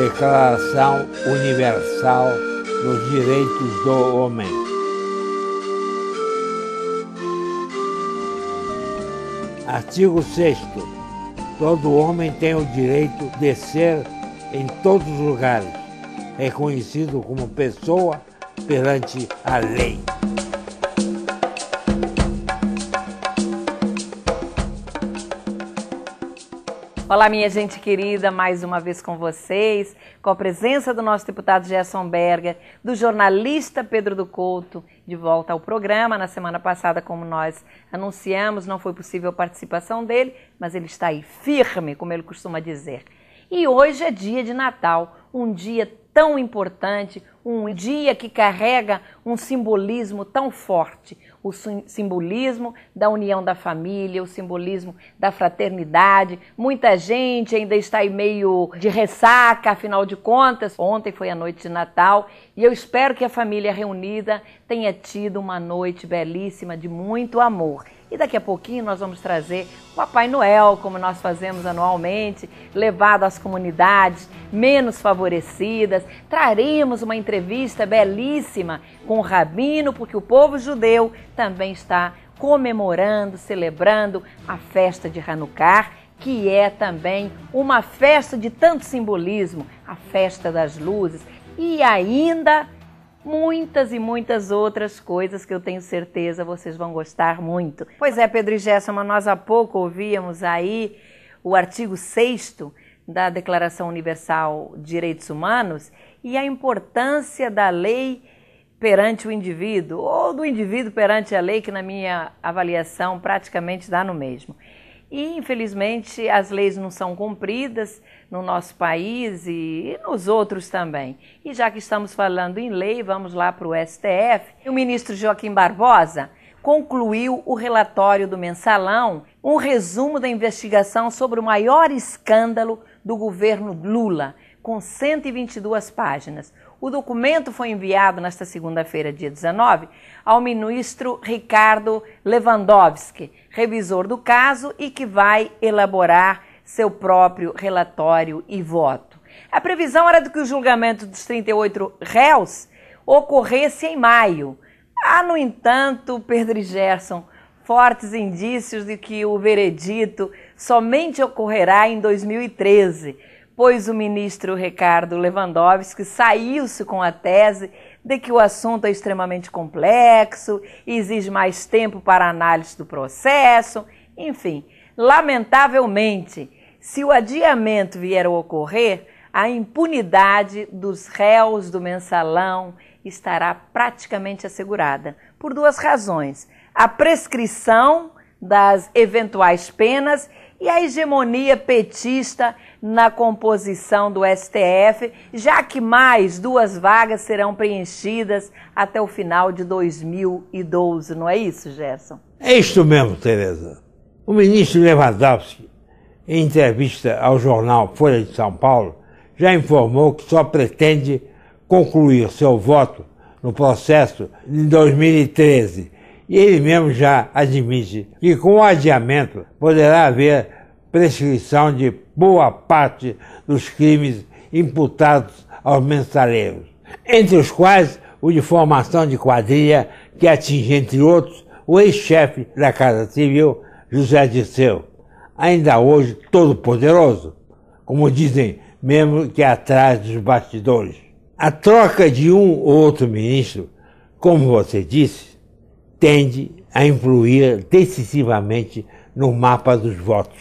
Declaração Universal dos Direitos do Homem. Artigo 6. Todo homem tem o direito de ser em todos os lugares, reconhecido como pessoa perante a lei. Olá, minha gente querida, mais uma vez com vocês, com a presença do nosso deputado Gerson Berger, do jornalista Pedro do Couto, de volta ao programa. Na semana passada, como nós anunciamos, não foi possível a participação dele, mas ele está aí firme, como ele costuma dizer. E hoje é dia de Natal, um dia tão importante, um dia que carrega um simbolismo tão forte o simbolismo da união da família, o simbolismo da fraternidade. Muita gente ainda está aí meio de ressaca, afinal de contas, ontem foi a noite de Natal e eu espero que a família reunida tenha tido uma noite belíssima de muito amor. E daqui a pouquinho nós vamos trazer o Papai Noel, como nós fazemos anualmente, levado às comunidades menos favorecidas. Traremos uma entrevista belíssima com o rabino, porque o povo judeu também está comemorando, celebrando a festa de Hanukkah que é também uma festa de tanto simbolismo, a festa das luzes, e ainda muitas e muitas outras coisas que eu tenho certeza vocês vão gostar muito. Pois é, Pedro e Gerson, nós há pouco ouvíamos aí o artigo 6 da Declaração Universal de Direitos Humanos e a importância da lei perante o indivíduo, ou do indivíduo perante a lei, que na minha avaliação praticamente dá no mesmo. E, infelizmente, as leis não são cumpridas no nosso país e, nos outros também. E já que estamos falando em lei, vamos lá para o STF. O ministro Joaquim Barbosa concluiu o relatório do mensalão, um resumo da investigação sobre o maior escândalo do governo Lula, com 122 páginas. O documento foi enviado nesta segunda-feira, dia 19, ao ministro Ricardo Lewandowski, revisor do caso e que vai elaborar seu próprio relatório e voto. A previsão era de que o julgamento dos 38 réus ocorresse em maio. Há, no entanto, Pedro Gerson, fortes indícios de que o veredito somente ocorrerá em 2013 pois o ministro Ricardo Lewandowski saiu-se com a tese de que o assunto é extremamente complexo, exige mais tempo para análise do processo, enfim. Lamentavelmente, se o adiamento vier a ocorrer, a impunidade dos réus do mensalão estará praticamente assegurada, por duas razões: a prescrição das eventuais penas e a hegemonia petista na composição do STF, já que mais duas vagas serão preenchidas até o final de 2012, não é isso, Gerson? É isto mesmo, Tereza. O ministro Lewandowski, em entrevista ao jornal Folha de São Paulo, já informou que só pretende concluir seu voto no processo em 2013 e ele mesmo já admite que com o adiamento poderá haver prescrição de boa parte dos crimes imputados aos mensaleiros, entre os quais o de formação de quadrilha que atinge, entre outros, o ex-chefe da Casa Civil, José Dirceu, ainda hoje todo poderoso, como dizem, mesmo que atrás dos bastidores. A troca de um ou outro ministro, como você disse, tende a influir decisivamente no mapa dos votos.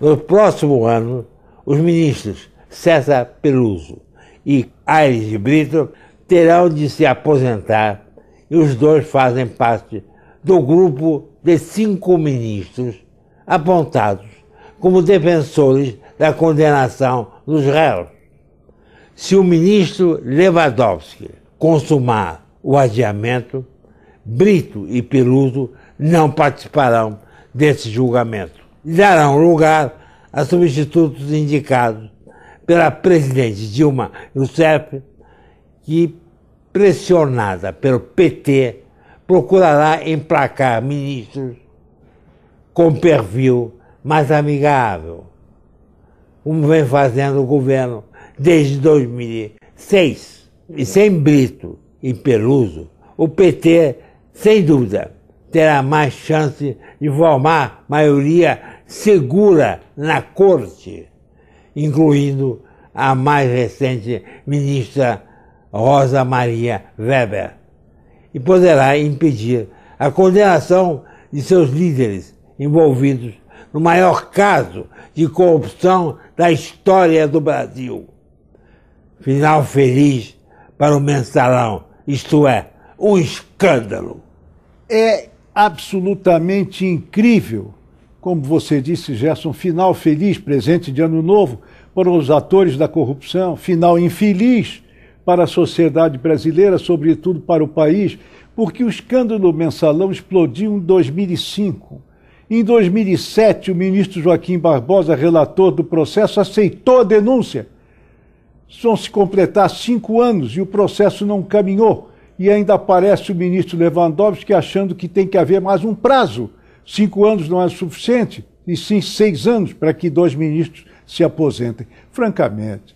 No próximo ano, os ministros César Peluso e Aires de Brito terão de se aposentar e os dois fazem parte do grupo de cinco ministros apontados como defensores da condenação dos réus. Se o ministro Lewandowski consumar o adiamento, Brito e Peluso não participarão desse julgamento. Darão lugar a substitutos indicados pela presidente Dilma Rousseff, que, pressionada pelo PT, procurará emplacar ministros com perfil mais amigável, como vem fazendo o governo desde 2006. E sem Brito e Peluso, o PT sem dúvida, terá mais chance de formar maioria segura na corte, incluindo a mais recente ministra Rosa Maria Weber, e poderá impedir a condenação de seus líderes envolvidos no maior caso de corrupção da história do Brasil. Final feliz para o mensalão, isto é, um escândalo. É absolutamente incrível, como você disse, Gerson, final feliz, presente de Ano Novo, para os atores da corrupção, final infeliz para a sociedade brasileira, sobretudo para o país, porque o escândalo mensalão explodiu em 2005. Em 2007, o ministro Joaquim Barbosa, relator do processo, aceitou a denúncia. Só se completar cinco anos e o processo não caminhou e ainda aparece o ministro Lewandowski achando que tem que haver mais um prazo. Cinco anos não é suficiente, e sim seis anos para que dois ministros se aposentem. Francamente,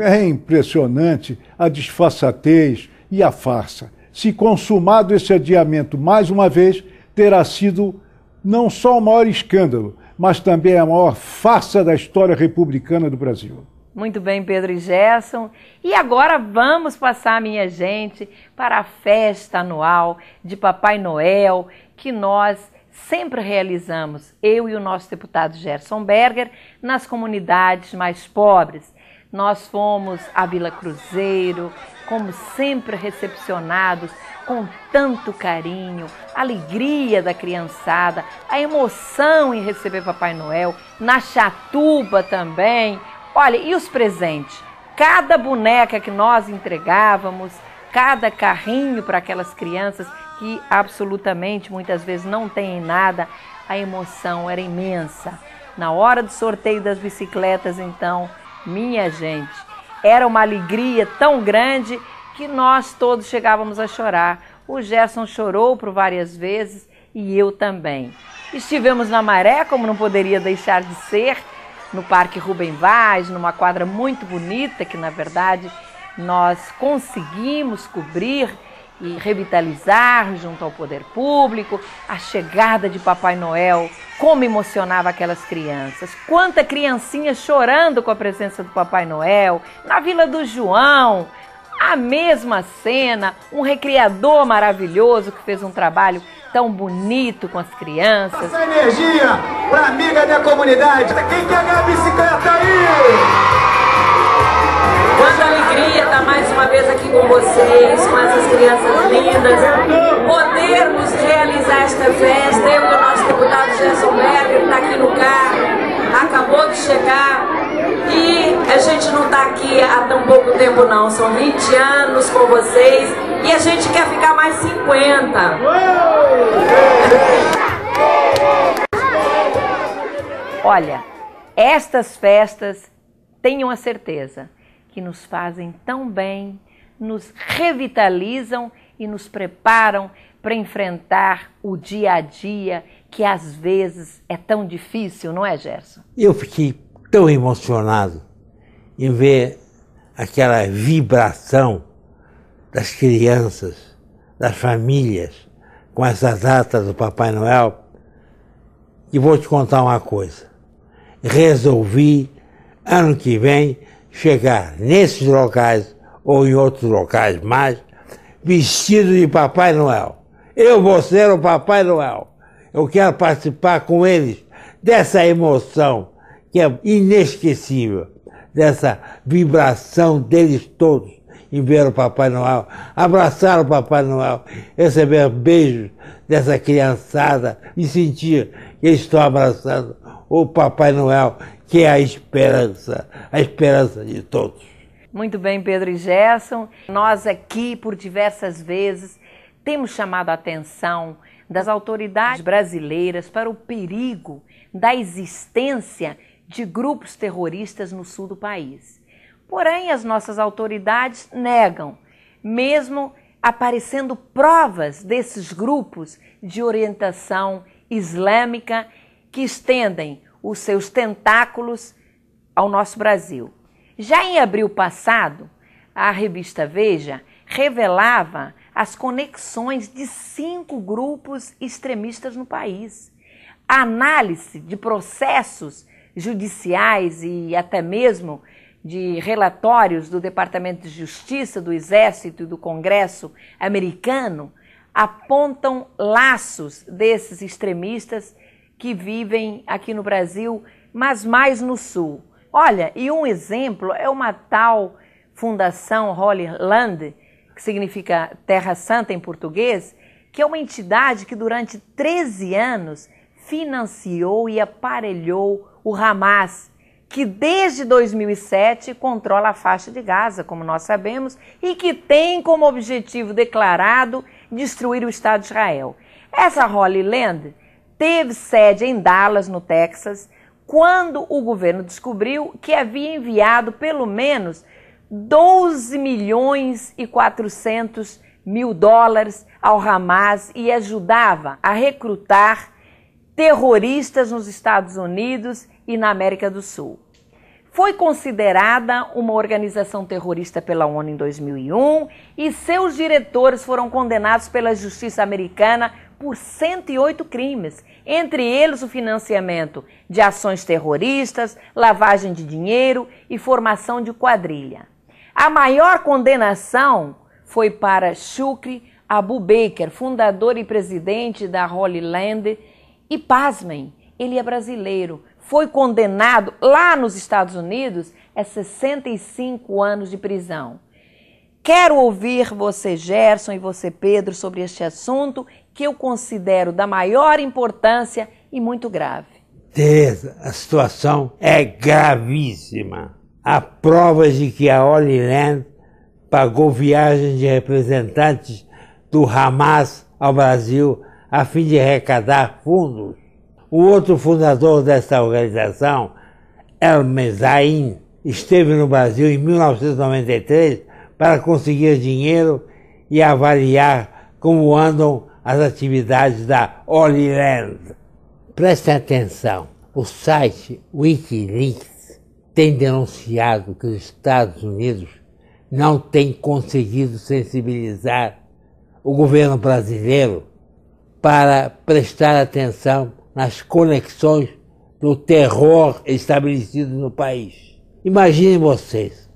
é impressionante a disfarçatez e a farsa. Se consumado esse adiamento mais uma vez, terá sido não só o maior escândalo, mas também a maior farsa da história republicana do Brasil. Muito bem, Pedro e Gerson. E agora vamos passar, minha gente, para a festa anual de Papai Noel que nós sempre realizamos, eu e o nosso deputado Gerson Berger, nas comunidades mais pobres. Nós fomos à Vila Cruzeiro, como sempre recepcionados com tanto carinho, alegria da criançada, a emoção em receber Papai Noel, na Chatuba também, Olha, e os presentes? Cada boneca que nós entregávamos, cada carrinho para aquelas crianças que absolutamente muitas vezes não têm nada, a emoção era imensa. Na hora do sorteio das bicicletas, então, minha gente, era uma alegria tão grande que nós todos chegávamos a chorar. O Gerson chorou por várias vezes e eu também. Estivemos na maré, como não poderia deixar de ser, no Parque Rubem Vaz, numa quadra muito bonita que, na verdade, nós conseguimos cobrir e revitalizar junto ao poder público a chegada de Papai Noel, como emocionava aquelas crianças. Quanta criancinha chorando com a presença do Papai Noel na Vila do João. A mesma cena, um recriador maravilhoso que fez um trabalho tão bonito com as crianças. Essa energia para amiga da comunidade. Quem quer ganhar bicicleta aí? Quanta alegria estar tá mais uma vez aqui com vocês, com essas crianças lindas. Podermos realizar esta festa. Eu, o nosso deputado Gerson Weber, está aqui no carro, acabou de chegar. E gente não está aqui há tão pouco tempo não, são 20 anos com vocês e a gente quer ficar mais 50. Olha, estas festas, tenham a certeza, que nos fazem tão bem, nos revitalizam e nos preparam para enfrentar o dia a dia que às vezes é tão difícil, não é, Gerson? Eu fiquei tão emocionado em ver aquela vibração das crianças, das famílias, com essa data do Papai Noel. E vou te contar uma coisa. Resolvi, ano que vem, chegar nesses locais ou em outros locais mais, vestido de Papai Noel. Eu vou ser o Papai Noel. Eu quero participar com eles dessa emoção que é inesquecível dessa vibração deles todos em ver o Papai Noel, abraçar o Papai Noel, receber beijos dessa criançada e sentir que eles estão abraçando o Papai Noel, que é a esperança, a esperança de todos. Muito bem, Pedro e Gerson. Nós aqui, por diversas vezes, temos chamado a atenção das autoridades brasileiras para o perigo da existência de grupos terroristas no sul do país. Porém, as nossas autoridades negam, mesmo aparecendo provas desses grupos de orientação islâmica que estendem os seus tentáculos ao nosso Brasil. Já em abril passado, a revista Veja revelava as conexões de cinco grupos extremistas no país. A análise de processos judiciais e até mesmo de relatórios do Departamento de Justiça, do Exército e do Congresso americano apontam laços desses extremistas que vivem aqui no Brasil, mas mais no Sul. Olha, e um exemplo é uma tal Fundação Holy Land, que significa Terra Santa em português, que é uma entidade que durante 13 anos financiou e aparelhou o Hamas, que desde 2007 controla a faixa de Gaza, como nós sabemos, e que tem como objetivo declarado destruir o Estado de Israel. Essa Holy Land teve sede em Dallas, no Texas, quando o governo descobriu que havia enviado pelo menos 12 milhões e 400 mil dólares ao Hamas e ajudava a recrutar terroristas nos Estados Unidos e na América do Sul. Foi considerada uma organização terrorista pela ONU em 2001 e seus diretores foram condenados pela justiça americana por 108 crimes, entre eles o financiamento de ações terroristas, lavagem de dinheiro e formação de quadrilha. A maior condenação foi para Shukri Abu Baker, fundador e presidente da Holy Land, e pasmem, ele é brasileiro, foi condenado lá nos Estados Unidos é 65 anos de prisão. Quero ouvir você, Gerson, e você, Pedro, sobre este assunto que eu considero da maior importância e muito grave. Tereza, a situação é gravíssima. Há provas de que a Holyland pagou viagens de representantes do Hamas ao Brasil a fim de arrecadar fundos o outro fundador dessa organização, Hermes Zain, esteve no Brasil em 1993 para conseguir dinheiro e avaliar como andam as atividades da Holyland. Preste atenção, o site Wikileaks tem denunciado que os Estados Unidos não têm conseguido sensibilizar o governo brasileiro para prestar atenção nas conexões do terror estabelecido no país. Imaginem vocês,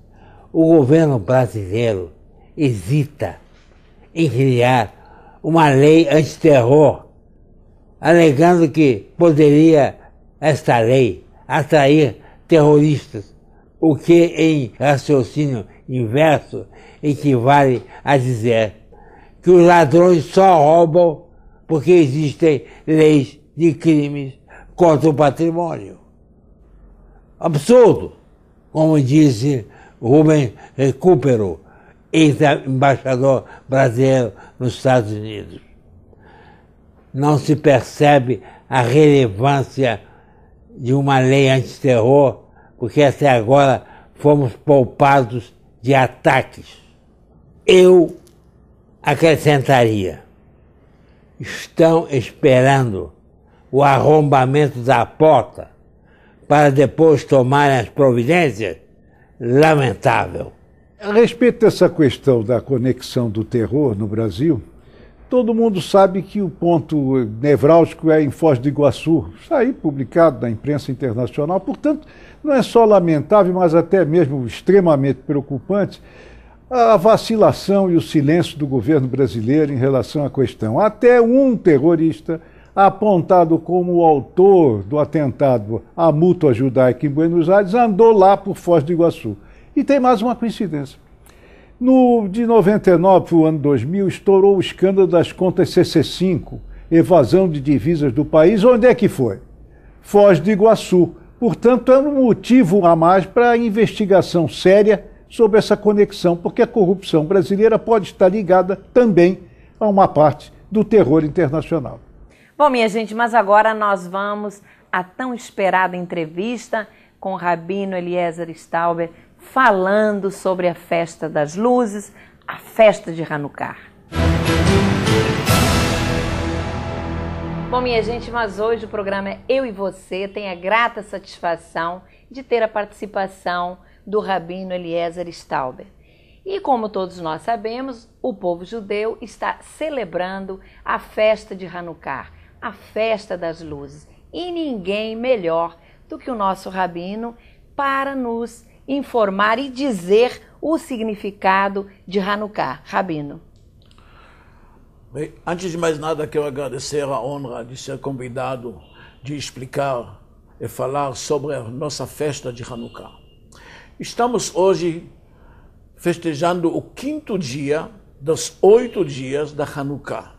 o governo brasileiro hesita em criar uma lei antiterror, alegando que poderia esta lei atrair terroristas, o que em raciocínio inverso equivale a dizer que os ladrões só roubam porque existem leis de crimes contra o patrimônio. Absurdo, como disse Rubem Recupero, ex-embaixador brasileiro nos Estados Unidos. Não se percebe a relevância de uma lei antiterror, porque até agora fomos poupados de ataques. Eu acrescentaria: estão esperando o arrombamento da porta para depois tomar as providências? Lamentável. A respeito dessa questão da conexão do terror no Brasil, todo mundo sabe que o ponto nevrálgico é em Foz do Iguaçu. Está aí publicado na imprensa internacional. Portanto, não é só lamentável, mas até mesmo extremamente preocupante a vacilação e o silêncio do governo brasileiro em relação à questão. Até um terrorista apontado como o autor do atentado à mútua judaica em Buenos Aires, andou lá por Foz do Iguaçu. E tem mais uma coincidência. No, de 99 para o ano 2000, estourou o escândalo das contas CC5, evasão de divisas do país. Onde é que foi? Foz do Iguaçu. Portanto, é um motivo a mais para investigação séria sobre essa conexão, porque a corrupção brasileira pode estar ligada também a uma parte do terror internacional. Bom, minha gente, mas agora nós vamos à tão esperada entrevista com o Rabino Eliezer Stauber, falando sobre a festa das luzes, a festa de Hanukkah. Bom, minha gente, mas hoje o programa é Eu e Você. Tem a grata satisfação de ter a participação do Rabino Eliezer Stauber. E como todos nós sabemos, o povo judeu está celebrando a festa de Hanukkah a festa das luzes. E ninguém melhor do que o nosso rabino para nos informar e dizer o significado de Hanukkah. Rabino. Bem, antes de mais nada, quero agradecer a honra de ser convidado de explicar e falar sobre a nossa festa de Hanukkah. Estamos hoje festejando o quinto dia dos oito dias da Hanukkah.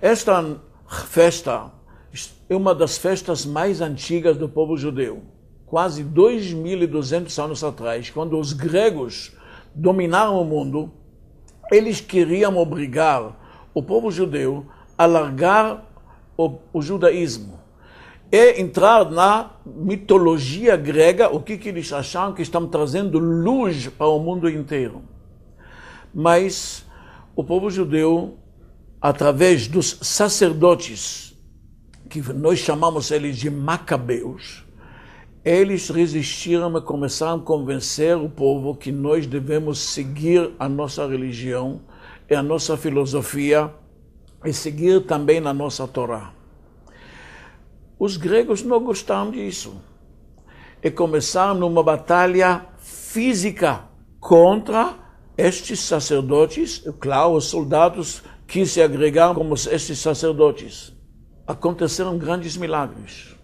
Esta festa, é uma das festas mais antigas do povo judeu. Quase 2.200 anos atrás, quando os gregos dominaram o mundo, eles queriam obrigar o povo judeu a largar o, o judaísmo e entrar na mitologia grega, o que, que eles acham que estão trazendo luz para o mundo inteiro. Mas o povo judeu através dos sacerdotes, que nós chamamos eles de macabeus, eles resistiram e começaram a convencer o povo que nós devemos seguir a nossa religião e a nossa filosofia e seguir também a nossa Torá. Os gregos não gostaram disso e começaram numa batalha física contra estes sacerdotes, claro, os soldados que se agregaram como esses sacerdotes. Aconteceram grandes milagres.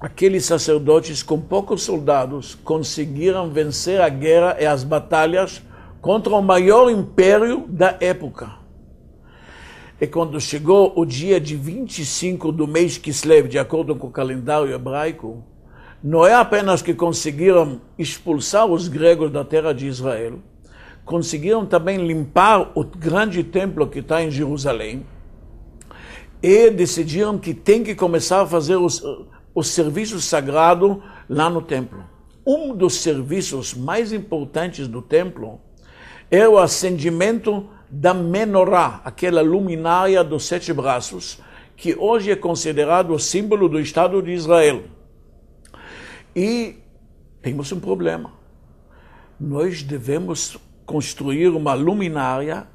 Aqueles sacerdotes, com poucos soldados, conseguiram vencer a guerra e as batalhas contra o maior império da época. E quando chegou o dia de 25 do mês Kislev, de acordo com o calendário hebraico, não é apenas que conseguiram expulsar os gregos da terra de Israel, conseguiram também limpar o grande templo que está em Jerusalém e decidiram que tem que começar a fazer os, eh, o serviço sagrado lá no templo. Um dos serviços mais importantes do templo é o acendimento da menorá, aquela luminária dos sete braços, que hoje é considerado o símbolo do Estado de Israel. E temos um problema. Nós devemos construir uma luminária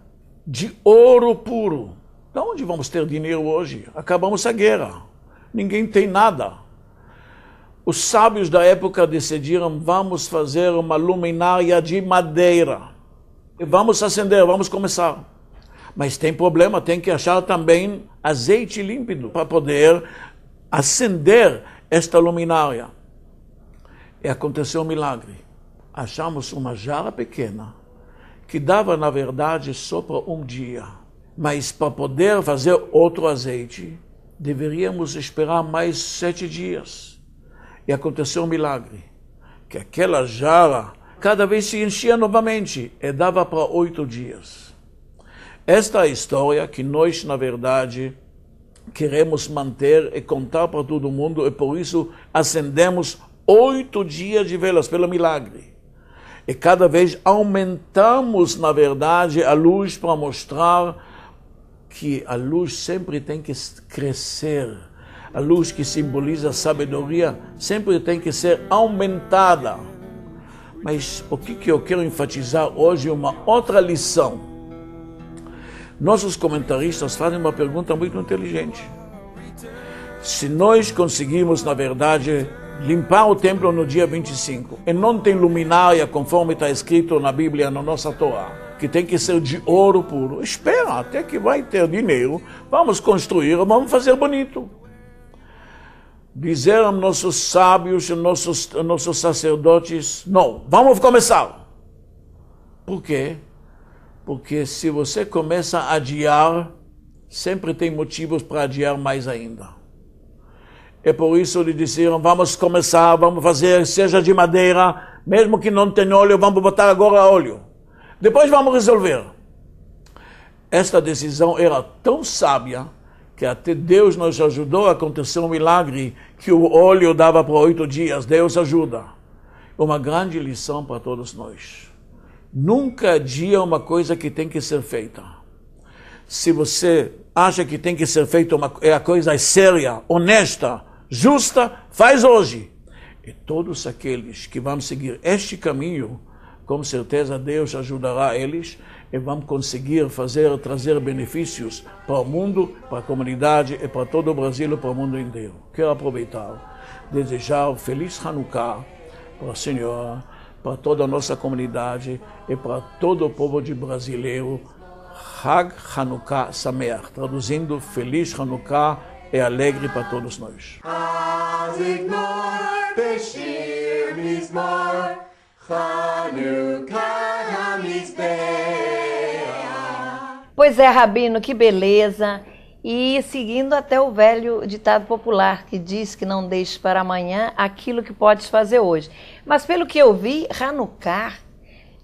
de ouro puro. De onde vamos ter dinheiro hoje? Acabamos a guerra. Ninguém tem nada. Os sábios da época decidiram: vamos fazer uma luminária de madeira. E vamos acender, vamos começar. Mas tem problema, tem que achar também azeite límpido para poder acender esta luminária. E aconteceu um milagre. Achamos uma jarra pequena que dava, na verdade, só para um dia. Mas para poder fazer outro azeite, deveríamos esperar mais sete dias. E aconteceu um milagre, que aquela jarra cada vez se enchia novamente e dava para oito dias. Esta é a história que nós, na verdade, queremos manter e contar para todo mundo e por isso acendemos oito dias de velas pelo milagre. E cada vez aumentamos, na verdade, a luz para mostrar que a luz sempre tem que crescer. A luz que simboliza a sabedoria sempre tem que ser aumentada. Mas o que, eu quero enfatizar hoje é uma outra lição. Nossos comentaristas fazem uma pergunta muito inteligente. Se nós conseguimos, na verdade, limpar o templo no dia 25. E não tem luminária, conforme está escrito na Bíblia, na nossa Torá que tem que ser de ouro puro. Espera até que vai ter dinheiro. Vamos construir, vamos fazer bonito. Dizeram nossos sábios, nossos, nossos sacerdotes, não, vamos começar. Por quê? Porque se você começa a adiar, sempre tem motivos para adiar mais ainda. E por isso lhe disseram: vamos começar, vamos fazer, seja de madeira, mesmo que não tenha óleo, vamos botar agora óleo. Depois vamos resolver. Esta decisão era tão sábia que até Deus nos ajudou a acontecer um milagre que o óleo dava para oito dias. Deus ajuda. Uma grande lição para todos nós. Nunca dia uma coisa que tem que ser feita. Se você acha que tem que ser feita uma é a coisa séria, honesta, justa faz hoje. E todos aqueles que vão seguir este caminho, com certeza Deus ajudará eles e vão conseguir fazer, trazer benefícios para o mundo, para a comunidade e para todo o Brasil e para o mundo inteiro. Quero aproveitar, desejar um feliz Hanukkah para a senhora, para toda a nossa comunidade e para todo o povo de brasileiro. Hag Hanukkah Sameach, traduzindo Feliz Hanukkah é alegre para todos nós. Pois é, Rabino, que beleza! E seguindo até o velho ditado popular que diz que não deixe para amanhã aquilo que podes fazer hoje. Mas pelo que eu vi, Hanukkah,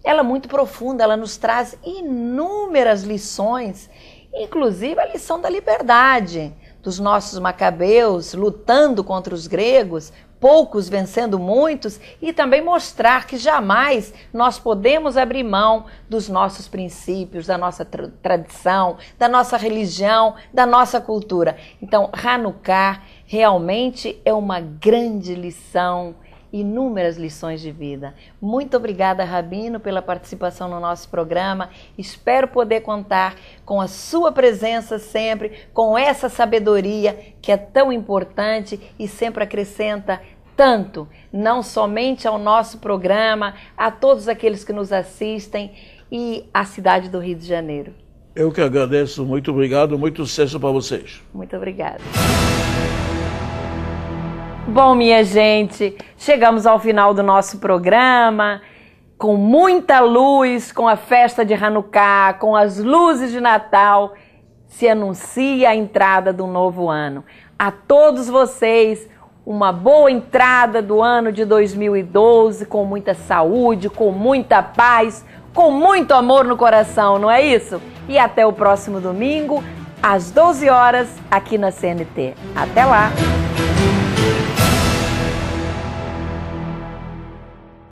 ela é muito profunda, ela nos traz inúmeras lições, inclusive a lição da liberdade dos nossos macabeus lutando contra os gregos, poucos vencendo muitos, e também mostrar que jamais nós podemos abrir mão dos nossos princípios, da nossa tra tradição, da nossa religião, da nossa cultura. Então, Hanukkah realmente é uma grande lição inúmeras lições de vida. Muito obrigada, Rabino, pela participação no nosso programa. Espero poder contar com a sua presença sempre, com essa sabedoria que é tão importante e sempre acrescenta tanto, não somente ao nosso programa, a todos aqueles que nos assistem e à cidade do Rio de Janeiro. Eu que agradeço, muito obrigado, muito sucesso para vocês. Muito obrigada. Bom, minha gente, chegamos ao final do nosso programa com muita luz, com a festa de Hanukkah, com as luzes de Natal, se anuncia a entrada do novo ano. A todos vocês, uma boa entrada do ano de 2012, com muita saúde, com muita paz, com muito amor no coração, não é isso? E até o próximo domingo, às 12 horas, aqui na CNT. Até lá!